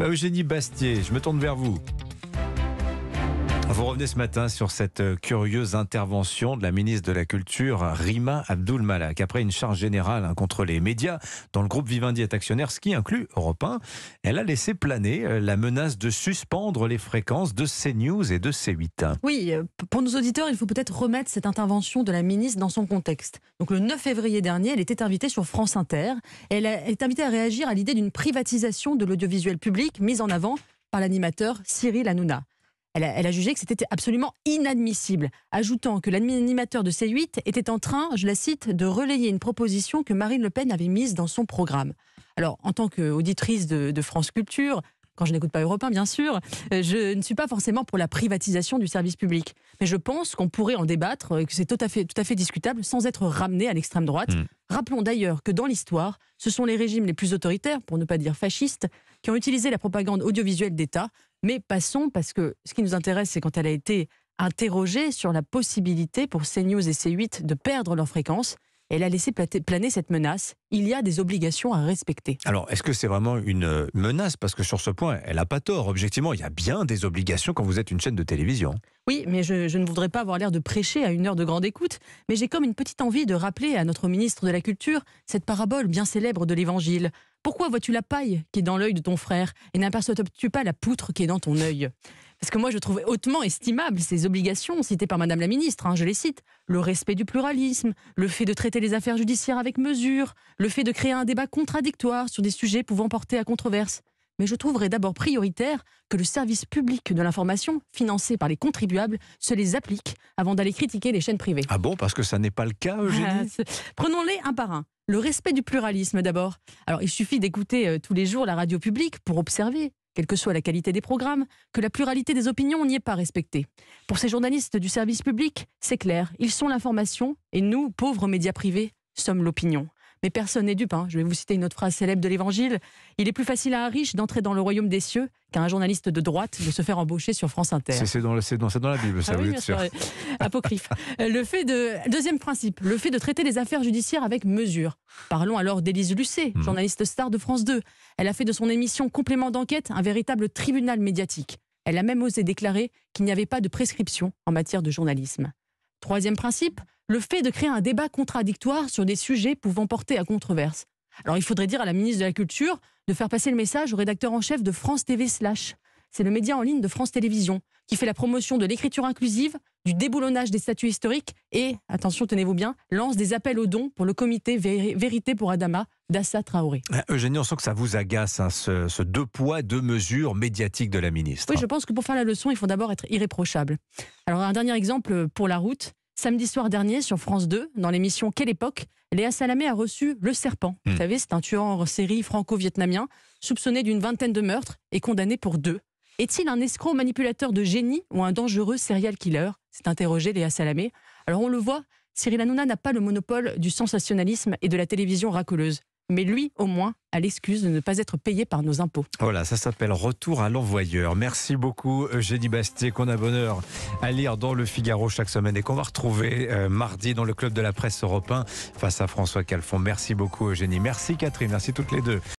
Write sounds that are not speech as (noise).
Bah, Eugénie Bastier, je me tourne vers vous. Vous revenez ce matin sur cette euh, curieuse intervention de la ministre de la Culture, Rima Abdul Malak. Après une charge générale hein, contre les médias, dans le groupe Vivendi est actionnaire, ce qui inclut Europe elle a laissé planer euh, la menace de suspendre les fréquences de CNews et de C8. Oui, euh, pour nos auditeurs, il faut peut-être remettre cette intervention de la ministre dans son contexte. Donc le 9 février dernier, elle était invitée sur France Inter. elle est invitée à réagir à l'idée d'une privatisation de l'audiovisuel public mise en avant par l'animateur Cyril Hanouna. Elle a, jugé que c'était absolument inadmissible, ajoutant que l'animateur de C8 était en train, je la cite, de relayer une proposition que Marine Le Pen avait mise dans son programme. Alors, en tant qu'auditrice de France Culture, quand je n'écoute pas Europe bien sûr, euh, je ne suis pas forcément pour la privatisation du service public. Mais je pense qu'on pourrait en débattre et euh, que c'est tout à fait, discutable sans être ramené à l'extrême droite. Mm. Rappelons d'ailleurs que dans l'histoire, ce sont les régimes les plus autoritaires, pour ne pas dire fascistes, qui ont utilisé la propagande audiovisuelle d'État. Mais passons, parce que ce qui nous intéresse, c'est quand elle a été interrogée sur la possibilité pour CNews et C8 de perdre leur fréquence elle a laissé planer cette menace. Il y a des obligations à respecter. Alors, est-ce que c'est vraiment une euh, menace Parce que sur ce point, elle n'a pas tort. Objectivement, il y a bien des obligations quand vous êtes une chaîne de télévision. Oui, mais je, ne voudrais pas avoir l'air de prêcher à une heure de grande écoute, mais j'ai comme une petite envie de rappeler à notre ministre de la Culture cette parabole bien célèbre de l'Évangile. Pourquoi vois-tu la paille qui est dans l'œil de ton frère et n'aperçois-tu pas la poutre qui est dans ton œil parce que moi, je trouvais hautement estimable ces obligations citées par Madame la Ministre, hein, je les cite, le respect du pluralisme, le fait de traiter les affaires judiciaires avec mesure, le fait de créer un débat contradictoire sur des sujets pouvant porter à controverse. Mais je trouverais d'abord prioritaire que le service public de l'information, financé par les contribuables, se les applique avant d'aller critiquer les chaînes privées. Ah bon, parce que ça n'est pas le cas, Eugénie (laughs) Prenons-les un par un. Le respect du pluralisme d'abord. Alors il suffit d'écouter euh, tous les jours la radio publique pour observer quelle que soit la qualité des programmes, que la pluralité des opinions n'y est pas respectée. Pour ces journalistes du service public, c'est clair, ils sont l'information et nous, pauvres médias privés, sommes l'opinion. Mais personne n'est dupe. pain. Hein. Je vais vous citer une autre phrase célèbre de l'Évangile. Il est plus facile à un riche d'entrer dans le royaume des cieux qu'à un journaliste de droite de se faire embaucher sur France Inter. C'est dans, la Bible, ça, ah oui, sûr. Apocryphe. Euh, le fait de, deuxième principe, le fait de traiter les affaires judiciaires avec mesure. Parlons alors d'Élise Lucet, mhm. journaliste star de France 2. Elle a fait de son émission Complément d'enquête un véritable tribunal médiatique. Elle a même osé déclarer qu'il n'y avait pas de prescription en matière de journalisme. Troisième principe, le fait de créer un débat contradictoire sur des sujets pouvant porter à controverse. Alors il faudrait dire à la ministre de la Culture de faire passer le message au rédacteur en chef de France TV Slash. C'est le média en ligne de France Télévisions qui fait la promotion de l'écriture inclusive, du déboulonnage des statuts historiques et, attention, tenez-vous bien, lance des appels aux dons pour le comité Vérité pour Adama d'Assa Traoré. Ben, Eugénie, on sent que ça vous agace, hein, ce, ce, deux poids, deux mesures médiatiques de la ministre. Oui, hein. je pense que pour faire la leçon, il faut d'abord être irréprochable. Alors, un dernier exemple pour la route. Samedi soir dernier, sur France 2, dans l'émission Quelle époque, Léa Salamé a reçu Le Serpent. Hmm. Vous savez, c'est un tueur en série franco-vietnamien, soupçonné d'une vingtaine de meurtres et condamné pour deux. Est-il un escroc manipulateur de génie ou un dangereux serial killer s'est interrogé Léa Salamé. Alors on le voit, Cyril Hanouna n'a pas le monopole du sensationnalisme et de la télévision racoleuse mais lui, au moins, a l'excuse de ne pas être payé par nos impôts. Voilà, ça s'appelle Retour à l'envoyeur. Merci beaucoup Eugénie Bastier, qu'on a bonheur à lire dans le Figaro chaque semaine et qu'on va retrouver euh, mardi dans le Club de la Presse européen face à François Calfon. Merci beaucoup Eugénie, merci Catherine, merci toutes les deux.